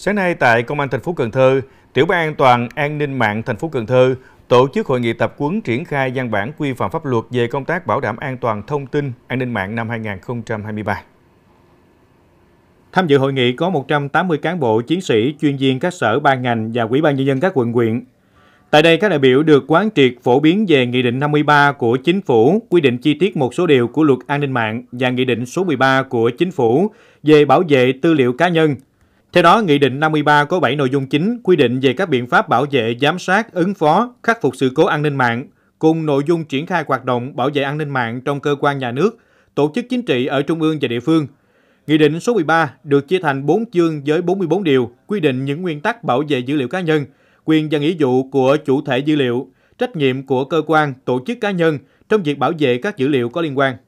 Sáng nay tại Công an thành phố Cần Thơ, Tiểu ban An toàn An ninh mạng thành phố Cần Thơ tổ chức hội nghị tập huấn triển khai văn bản quy phạm pháp luật về công tác bảo đảm an toàn thông tin, an ninh mạng năm 2023. Tham dự hội nghị có 180 cán bộ, chiến sĩ, chuyên viên các sở ban ngành và Ủy ban nhân dân các quận huyện. Tại đây, các đại biểu được quán triệt phổ biến về Nghị định 53 của Chính phủ quy định chi tiết một số điều của Luật An ninh mạng và Nghị định số 13 của Chính phủ về bảo vệ tư liệu cá nhân – theo đó, Nghị định 53 có 7 nội dung chính quy định về các biện pháp bảo vệ, giám sát, ứng phó, khắc phục sự cố an ninh mạng, cùng nội dung triển khai hoạt động bảo vệ an ninh mạng trong cơ quan nhà nước, tổ chức chính trị ở trung ương và địa phương. Nghị định số 13 được chia thành 4 chương với 44 điều, quy định những nguyên tắc bảo vệ dữ liệu cá nhân, quyền và nghĩa vụ của chủ thể dữ liệu, trách nhiệm của cơ quan, tổ chức cá nhân trong việc bảo vệ các dữ liệu có liên quan.